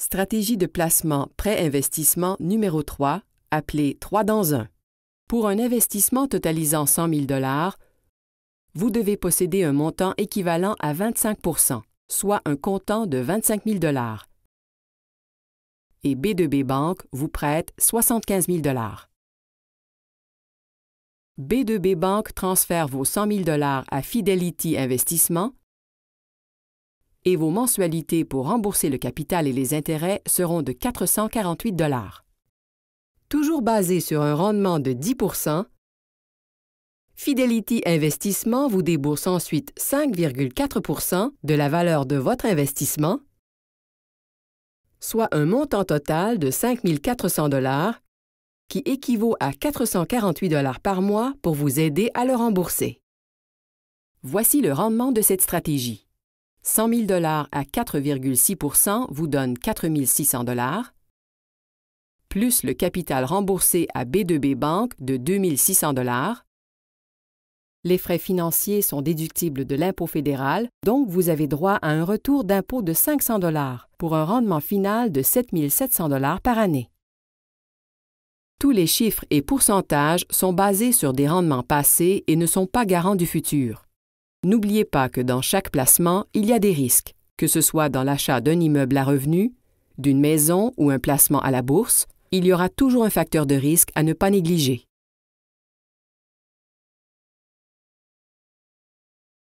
Stratégie de placement prêt-investissement numéro 3, appelée 3 dans 1. Pour un investissement totalisant 100 000 vous devez posséder un montant équivalent à 25 soit un comptant de 25 000 Et B2B Bank vous prête 75 000 B2B Bank transfère vos 100 000 à Fidelity Investissement et vos mensualités pour rembourser le capital et les intérêts seront de 448 dollars. Toujours basé sur un rendement de 10 Fidelity Investissement vous débourse ensuite 5,4 de la valeur de votre investissement, soit un montant total de 5 400 dollars qui équivaut à 448 dollars par mois pour vous aider à le rembourser. Voici le rendement de cette stratégie. 100 000 dollars à 4,6 vous donne 4 600 dollars, plus le capital remboursé à B2B Bank de 2 600 dollars. Les frais financiers sont déductibles de l'impôt fédéral, donc vous avez droit à un retour d'impôt de 500 dollars pour un rendement final de 7 700 dollars par année. Tous les chiffres et pourcentages sont basés sur des rendements passés et ne sont pas garants du futur. N'oubliez pas que dans chaque placement, il y a des risques, que ce soit dans l'achat d'un immeuble à revenus, d'une maison ou un placement à la bourse, il y aura toujours un facteur de risque à ne pas négliger.